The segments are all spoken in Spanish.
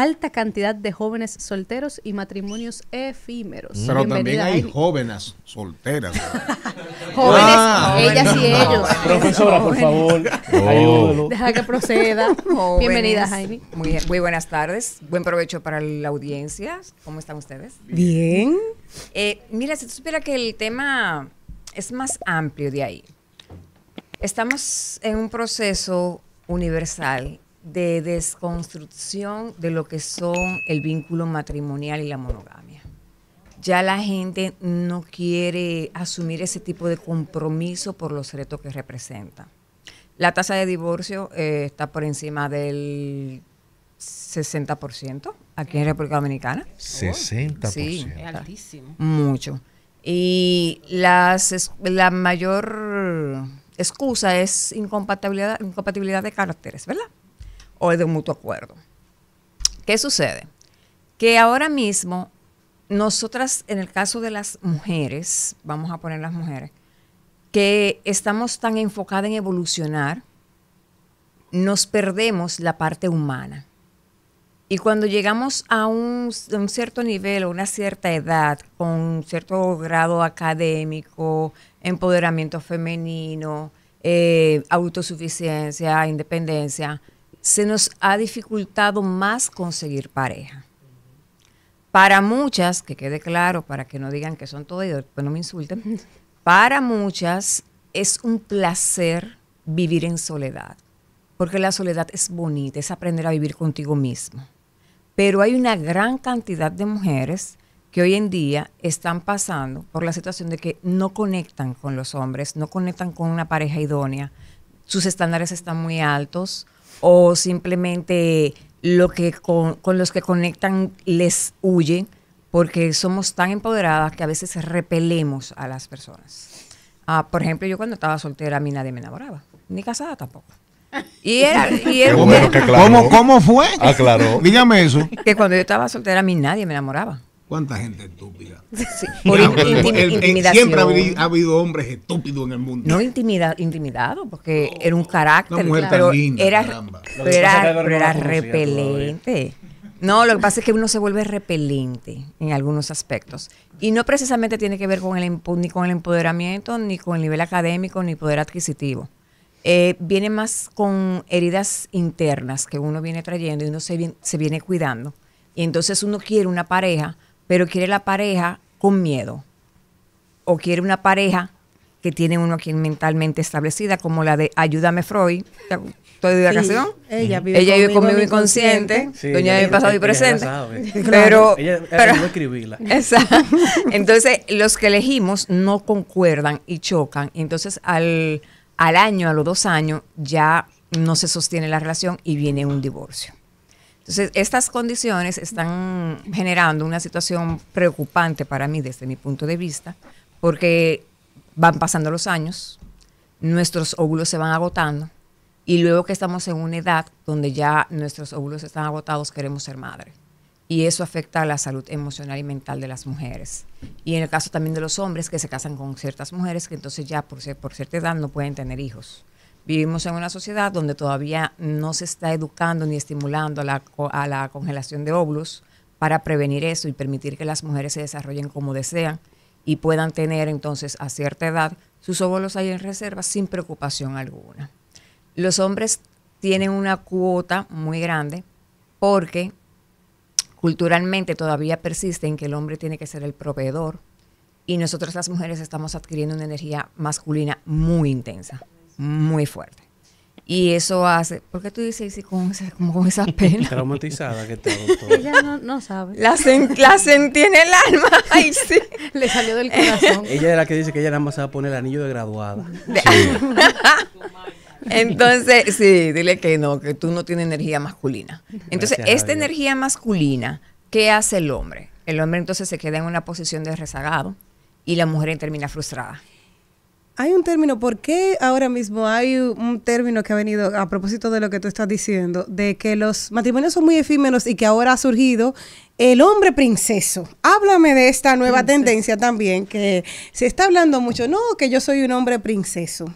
alta cantidad de jóvenes solteros y matrimonios efímeros. Pero también hay jóvenes solteras. jóvenes, ah. ellas y ellos. Profesora, por favor. Deja que proceda. Bienvenida, Jaime. Muy, buenas tardes. Buen provecho para la audiencia. ¿Cómo están ustedes? Bien. Eh, mira, si tú supieras que el tema es más amplio de ahí. Estamos en un proceso universal de desconstrucción de lo que son el vínculo matrimonial y la monogamia. Ya la gente no quiere asumir ese tipo de compromiso por los retos que representa. La tasa de divorcio eh, está por encima del 60% aquí en República Dominicana. 60%. Sí, es altísimo. Mucho. Y la mayor excusa es incompatibilidad, incompatibilidad de caracteres, ¿verdad? o de un mutuo acuerdo. ¿Qué sucede? Que ahora mismo nosotras, en el caso de las mujeres, vamos a poner las mujeres, que estamos tan enfocadas en evolucionar, nos perdemos la parte humana. Y cuando llegamos a un, cierto nivel, o una cierta edad, con cierto grado académico, empoderamiento femenino, eh, autosuficiencia, independencia, se nos ha dificultado más conseguir pareja. Para muchas, que quede claro, para que no digan que son todas, pues no me insulten, para muchas es un placer vivir en soledad, porque la soledad es bonita, es aprender a vivir contigo mismo. Pero hay una gran cantidad de mujeres que hoy en día están pasando por la situación de que no conectan con los hombres, no conectan con una pareja idónea, sus estándares están muy altos, o simplemente lo que con, los que conectan les huyen, porque somos tan empoderadas que a veces repelemos a las personas. Ah, por ejemplo, yo cuando estaba soltera a mí nadie me enamoraba, ni casada tampoco. Y ¿Cómo, fue? Aclaró. Dígame eso. Que cuando yo estaba soltera a mí nadie me enamoraba. ¿Cuánta gente estúpida? Por siempre ha habido, hombres estúpidos en el mundo. No intimida, intimidado, porque era un carácter. pero, era, era, repelente. No, lo que pasa es que uno se vuelve repelente en algunos aspectos. Y no precisamente tiene que ver con el, ni con el empoderamiento, ni con el nivel académico, ni poder adquisitivo. Eh, viene más con heridas internas que uno viene trayendo y uno se viene cuidando. Y entonces uno quiere una pareja pero quiere la pareja con miedo. O quiere una pareja que tiene uno aquí mentalmente establecida, como la de Ayúdame Freud. Estoy de ella vive conmigo, inconsciente. doña de mi pasado y presente. Ella pero. escribirla. Entonces, los que elegimos no concuerdan y chocan. Entonces, al, al año, a los dos años, ya no se sostiene la relación y viene un divorcio. Entonces, estas condiciones están generando una situación preocupante para mí desde mi punto de vista, porque van pasando los años, nuestros óvulos se van agotando y luego que estamos en una edad donde ya nuestros óvulos están agotados, queremos ser madre. Y eso afecta a la salud emocional y mental de las mujeres. Y en el caso también de los hombres que se casan con ciertas mujeres que entonces ya por, por cierta edad no pueden tener hijos. Vivimos en una sociedad donde todavía no se está educando ni estimulando a la, congelación de óvulos para prevenir eso y permitir que las mujeres se desarrollen como desean y puedan tener entonces a cierta edad sus óvulos ahí en reserva sin preocupación alguna. Los hombres tienen una cuota muy grande porque culturalmente todavía persiste en que el hombre tiene que ser el proveedor y nosotros las mujeres estamos adquiriendo una energía masculina muy intensa muy fuerte. Y eso hace, ¿por qué tú dices así con, esa, con esa pena? Traumatizada que está, Ella no, no, sabe. La, sentí en el alma. Ay, sí. Le salió del corazón. Ella es la que dice que ella nada más va a poner anillo de graduada. Entonces, sí, dile que no, que tú no tienes energía masculina. Entonces, esta energía masculina, ¿qué hace el hombre? El hombre entonces se queda en una posición de rezagado y la mujer termina frustrada. Hay un término, ¿por qué ahora mismo hay un término que ha venido a propósito de lo que tú estás diciendo, de que los matrimonios son muy efímeros y que ahora ha surgido el hombre princeso. Háblame de esta nueva tendencia también, que se está hablando mucho, no, que yo soy un hombre princeso.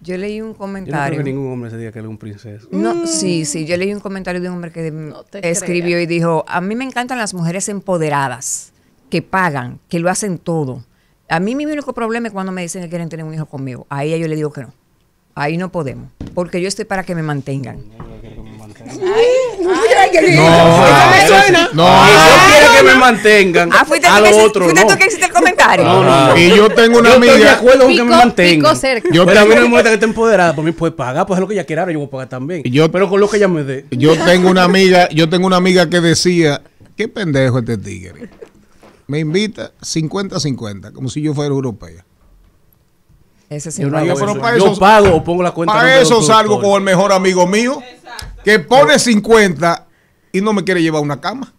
Yo leí un comentario. Yo no creo que ningún hombre se diga que es un princeso. No, mm. sí, sí. Yo leí un comentario de un hombre que escribió y dijo: A mí me encantan las mujeres empoderadas, que pagan, que lo hacen todo a mí mi único problema es cuando me dicen que quieren tener un hijo conmigo. Ahí yo le digo que no. Ahí no podemos. Porque yo estoy para que me mantengan. Ay, ay, no, ah, no, no, ah, no, yo quiero que me mantengan. Ah, a lo que, otro. Fuiste tú que hiciste el comentario. Y yo tengo una yo amiga. Estoy de acuerdo con que me mantengan. Yo pero a mí no me que esté empoderada. Por mí puede pagar, pues es pues, pues, lo que ella quiera, yo voy a pagar también. Yo, pero con lo que ella me dé. Yo tengo una amiga, yo tengo una amiga que decía, qué pendejo este tigre me invita 50-50, como si yo fuera europea. Ese sí yo, no yo, pago o pongo la cuenta. Para eso salgo con el mejor amigo mío, que pone 50 y no me quiere llevar una cama.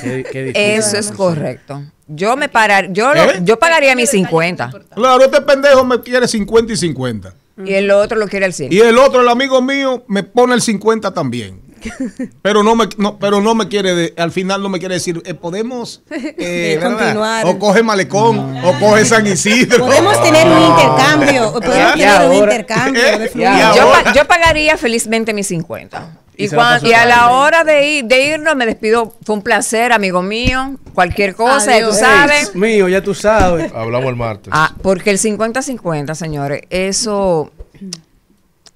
eso es correcto. Yo me parar, yo, ¿Eh? yo pagaría mis 50. Claro, este pendejo me quiere 50 y 50. Y el otro lo quiere el 100. Y el otro, el amigo mío, me pone el 50 también. pero no me, pero no me quiere, al final no me quiere decir, eh, podemos eh, continuar. O coge Malecón, o coge San Isidro. Podemos tener un intercambio, podemos tener un intercambio. yo, yo pagaría felizmente mis 50. Y, a la hora de, ir, de irnos me despido. Fue un placer, amigo mío. Cualquier cosa, ya tú sabes. mío, ya tú sabes. Hablamos el martes. Ah, porque el 50-50, señores, eso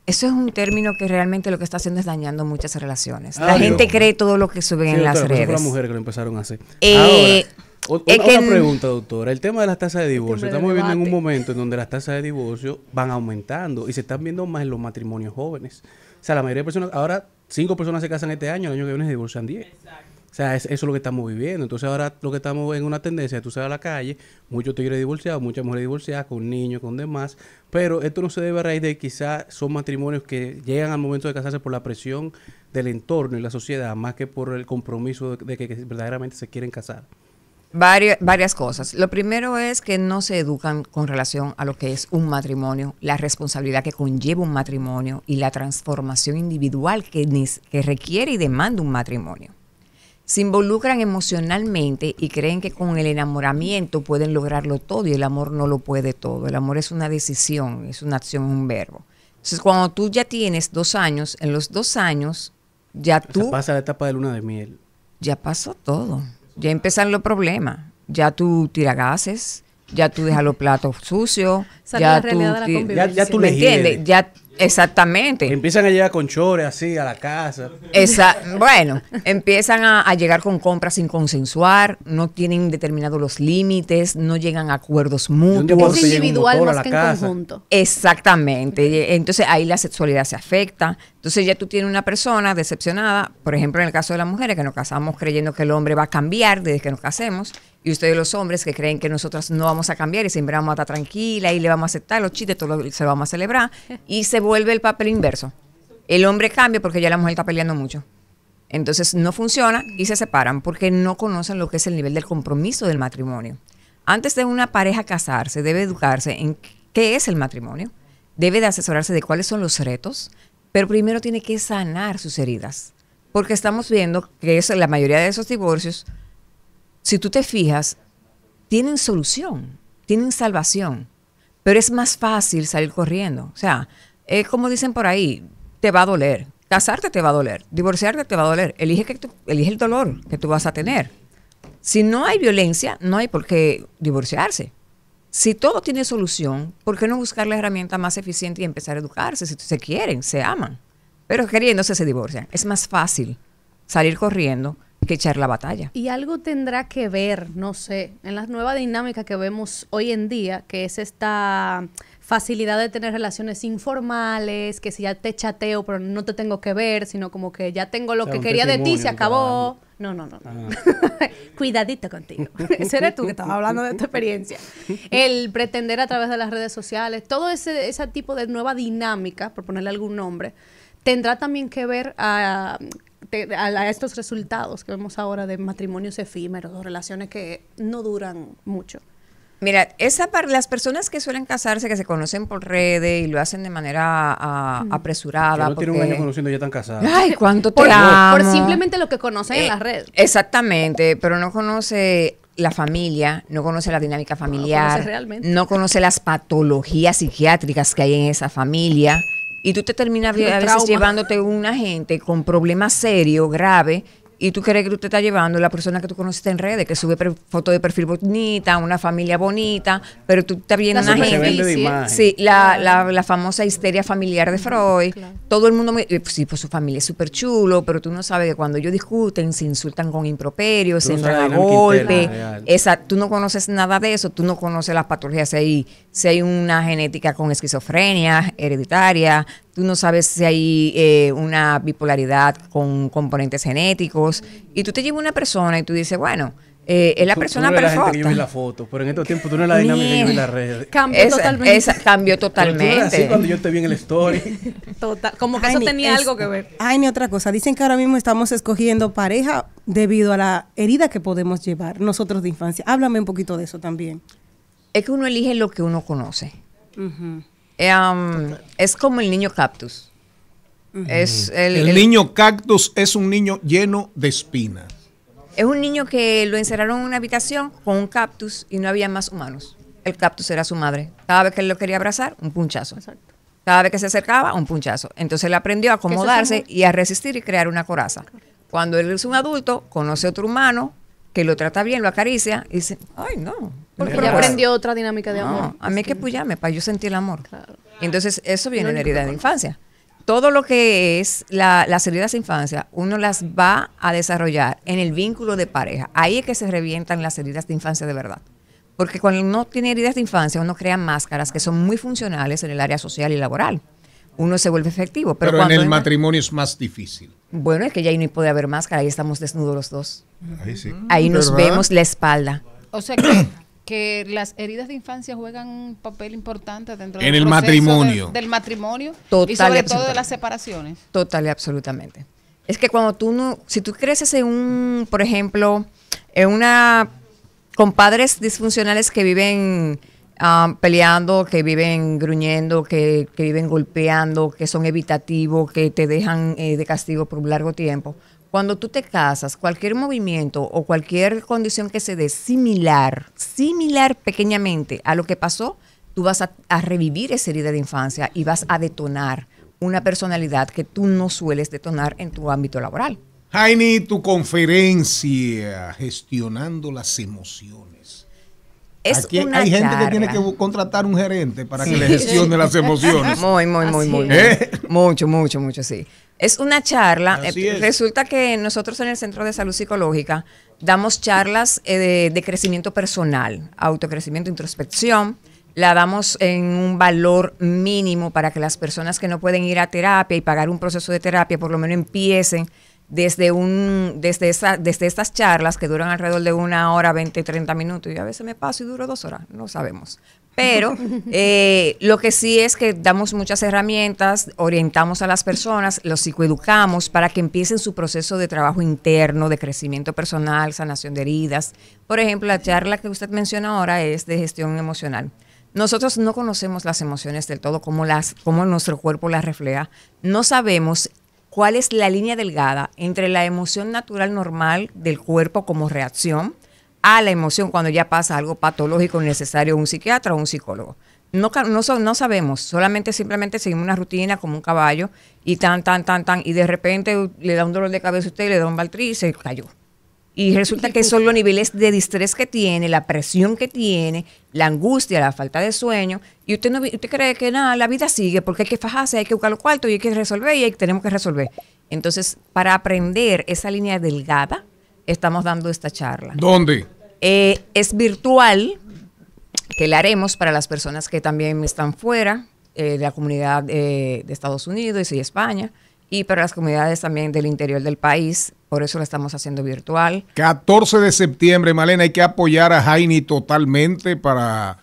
eso es un término que realmente lo que está haciendo es dañando muchas relaciones. la gente cree todo lo que suben en las redes. es la mujer que lo empezaron a hacer. Eh, ahora, otra pregunta, doctora. El tema de las tasas de este divorcio. Estamos viviendo en un momento en donde las tasas de divorcio van aumentando y se están viendo más en los matrimonios jóvenes. O sea, la mayoría de personas, ahora cinco personas se casan este año, el año que viene se divorcian diez. Exacto. O sea, eso es lo que estamos viviendo. Entonces ahora lo que estamos en una tendencia, tú sales a la calle, muchos tigres divorciados, muchas mujeres divorciadas, con niños, con demás. Pero esto no se debe a raíz de quizás son matrimonios que llegan al momento de casarse por la presión del entorno y la sociedad, más que por el compromiso de, que, verdaderamente se quieren casar. Varias, cosas. Lo primero es que no se educan con relación a lo que es un matrimonio, la responsabilidad que conlleva un matrimonio y la transformación individual que requiere y demanda un matrimonio se involucran emocionalmente y creen que con el enamoramiento pueden lograrlo todo y el amor no lo puede todo. El amor es una decisión, es una acción, es un verbo. Entonces, cuando tú ya tienes dos años, en los dos años, ya tú... pasa la etapa de luna de miel. Ya pasó todo. Ya empiezan los problemas. Ya tú gases, ya tú dejas los platos sucios, ya, tú, ya, tú entiendes, Exactamente. Empiezan a llegar con chores así a la casa. Esa, bueno, empiezan a, llegar con compras sin consensuar, no tienen determinados los límites, no llegan a acuerdos mutuos. Es individual más que en conjunto. Exactamente. Entonces ahí la sexualidad se afecta, entonces ya tú tienes una persona decepcionada, por ejemplo en el caso de las mujeres, que nos casamos creyendo que el hombre va a cambiar desde que nos casemos, y ustedes los hombres que creen que nosotras no vamos a cambiar y siempre vamos a estar tranquila y le vamos a aceptar los chistes, todo se lo vamos a celebrar, y se vuelve el papel inverso. El hombre cambia porque ya la mujer está peleando mucho. Entonces no funciona y se separan porque no conocen lo que es el nivel del compromiso del matrimonio. Antes de una pareja casarse, debe educarse en qué es el matrimonio, debe de asesorarse de cuáles son los retos, pero primero tiene que sanar sus heridas. Porque estamos viendo que la mayoría de esos divorcios, si tú te fijas, tienen solución, tienen salvación, pero es más fácil salir corriendo. O sea, es como dicen por ahí, te va a doler, casarte te va a doler, divorciarte te va a doler, elige, que elige el dolor que tú vas a tener. Si no hay violencia, no hay por qué divorciarse. Si todo tiene solución, ¿por qué no buscar la herramienta más eficiente y empezar a educarse? Si se quieren, se aman, pero queriéndose se divorcian. Es más fácil salir corriendo que echar la batalla. Y algo tendrá que ver, no sé, en la nueva dinámica que vemos hoy en día, que es esta facilidad de tener relaciones informales, que si ya te chateo, pero no te tengo que ver, sino como que ya tengo lo que quería de ti, se acabó. No, no, no. Ah. Cuidadito contigo. ese eres tú que estabas hablando de tu experiencia. El pretender a través de las redes sociales, todo ese, ese tipo de nueva dinámica, por ponerle algún nombre, tendrá también que ver a, a, a estos resultados que vemos ahora de matrimonios efímeros o relaciones que no duran mucho. Mira, esa para las personas que suelen casarse, que se conocen por redes y lo hacen de manera mm. apresurada. Yo no tiene un año conociendo y ya están casadas. Ay, cuánto te por, por simplemente lo que conocen en las eh, redes. Exactamente, pero no conoce la familia, no conoce la dinámica familiar, no conoce, no conoce las patologías psiquiátricas que hay en esa familia. Y tú te terminas a veces llevándote una gente con problemas serios, graves, y tú crees que tú te estás llevando la persona que tú conociste en redes, que sube fotos de perfil bonita, una familia bonita, pero tú estás viendo la una gente. sí, la, famosa histeria familiar de Freud. Todo el mundo eh, Sí, pues su familia es súper chulo, pero tú no sabes que cuando ellos discuten, se insultan con improperios, se golpe. esa, tú no conoces nada de eso, tú no conoces las patologías. ahí, si hay una genética con esquizofrenia hereditaria, Tú no sabes si hay eh, una bipolaridad con componentes genéticos. Y tú te llevas una persona y tú dices, bueno, eh, es la persona perfecta. La que la foto, pero en estos tiempos tú no la dinámica que las redes. Cambió totalmente. cambió totalmente. cuando yo te vi en el story. como que eso tenía algo que ver. Ay, ni otra cosa. Dicen que ahora mismo estamos escogiendo pareja debido a la herida que podemos llevar nosotros de infancia. Háblame un poquito de eso también. Es que uno elige lo que uno conoce. Eh, es como el niño cactus. es el, niño cactus es un niño lleno de espinas. Es un niño que lo encerraron en una habitación con un cactus y no había más humanos. El cactus era su madre. Cada vez que él lo quería abrazar, un punchazo. Cada vez que se acercaba, un punchazo. Entonces él aprendió a acomodarse y a resistir y crear una coraza. Cuando él es un adulto, conoce otro humano, que lo trata bien, lo acaricia, y dice, ay, no. Porque ya aprendió otra dinámica de amor. No, a mí hay que puyame, pues para yo sentir el amor. Entonces, eso viene de herida de infancia. Todo lo que es la, las heridas de infancia, uno las va a desarrollar en el vínculo de pareja. Ahí es que se revientan las heridas de infancia de verdad. Porque cuando uno tiene heridas de infancia, uno crea máscaras que son muy funcionales en el área social y laboral uno se vuelve efectivo. Pero, en el matrimonio es más difícil. Bueno, es que ya ahí no puede haber máscara, ahí estamos desnudos los dos. Ahí sí. Ahí nos vemos la espalda. O sea que, las heridas de infancia juegan un papel importante dentro en el matrimonio. del matrimonio. Total y sobre todo de las separaciones. Total y absolutamente. Es que cuando tú no, si tú creces en un, por ejemplo, en una, con padres disfuncionales que viven peleando, que viven gruñendo, que, viven golpeando, que son evitativos, que te dejan eh, de castigo por un largo tiempo. Cuando tú te casas, cualquier movimiento o cualquier condición que se dé similar, similar pequeñamente a lo que pasó, tú vas a, a revivir esa herida de infancia y vas a detonar una personalidad que tú no sueles detonar en tu ámbito laboral. Jaime, tu conferencia, gestionando las emociones. Aquí hay gente que tiene que contratar un gerente para que le gestione las emociones. Muy, muy, muy, muy. ¿Eh? Mucho, mucho, mucho, sí. Es una charla. Eh, resulta que nosotros en el Centro de Salud Psicológica damos charlas eh, de, crecimiento personal, autocrecimiento, introspección. La damos en un valor mínimo para que las personas que no pueden ir a terapia y pagar un proceso de terapia por lo menos empiecen desde un desde esa desde estas charlas que duran alrededor de una hora 20 30 minutos y a veces me paso y duro dos horas no sabemos pero eh, lo que sí es que damos muchas herramientas orientamos a las personas los psicoeducamos para que empiecen su proceso de trabajo interno de crecimiento personal sanación de heridas por ejemplo la charla que usted menciona ahora es de gestión emocional nosotros no conocemos las emociones del todo, las, cómo nuestro cuerpo las refleja. No sabemos cuál es la línea delgada entre la emoción natural normal del cuerpo como reacción a la emoción cuando ya pasa algo patológico necesario un psiquiatra o un psicólogo. No, no, sabemos, solamente simplemente seguimos una rutina como un caballo y tan, tan, tan, tan, y de repente le da un dolor de cabeza a usted y le da un baltriz y se cayó. Y resulta que son los niveles de distrés que tiene, la presión que tiene, la angustia, la falta de sueño. Y usted no cree que nada, la vida sigue porque hay que fajarse, hay que buscar lo cuarto y hay que resolver y tenemos que resolver. Entonces, para aprender esa línea delgada, estamos dando esta charla. ¿Dónde? Eh, es virtual, que la haremos para las personas que también están fuera eh, de la comunidad eh, de Estados Unidos y España y para las comunidades también del interior del país. Por eso lo estamos haciendo virtual. 14 de septiembre, Malena, hay que apoyar a Jaini totalmente para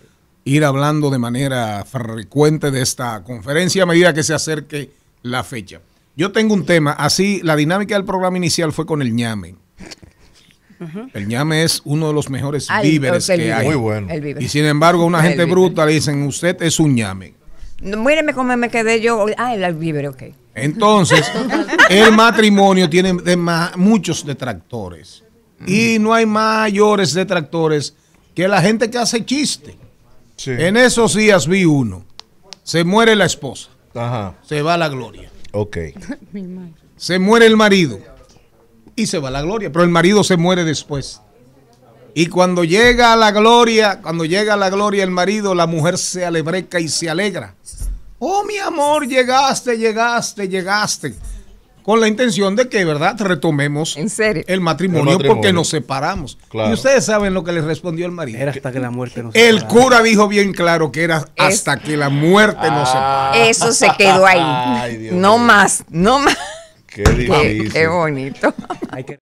ir hablando de manera frecuente de esta conferencia a medida que se acerque la fecha. Yo tengo un tema, así la dinámica del programa inicial fue con el ñame. El ñame es uno de los mejores víveres que hay. Muy bueno. Y sin embargo, una gente bruta le dicen, usted es un ñame. No, míreme cómo me quedé yo. Ah, el víver, ok. Entonces, el matrimonio tiene de muchos detractores. Y no hay mayores detractores que la gente que hace chiste. En esos días vi uno. Se muere la esposa. Se va la gloria. Se muere el marido. Y se va la gloria. Pero el marido se muere después. Y cuando llega la gloria, cuando llega la gloria el marido, la mujer se alebreca y se alegra. Oh, mi amor, llegaste, llegaste, llegaste. Con la intención de que, ¿verdad?, retomemos ¿En El, matrimonio porque nos separamos. Y ustedes saben lo que les respondió el marido. Era hasta que la muerte nos El cura dijo bien claro que era hasta que la muerte nos ah. separara. Eso se quedó ahí. no más, no más. Qué, qué bonito.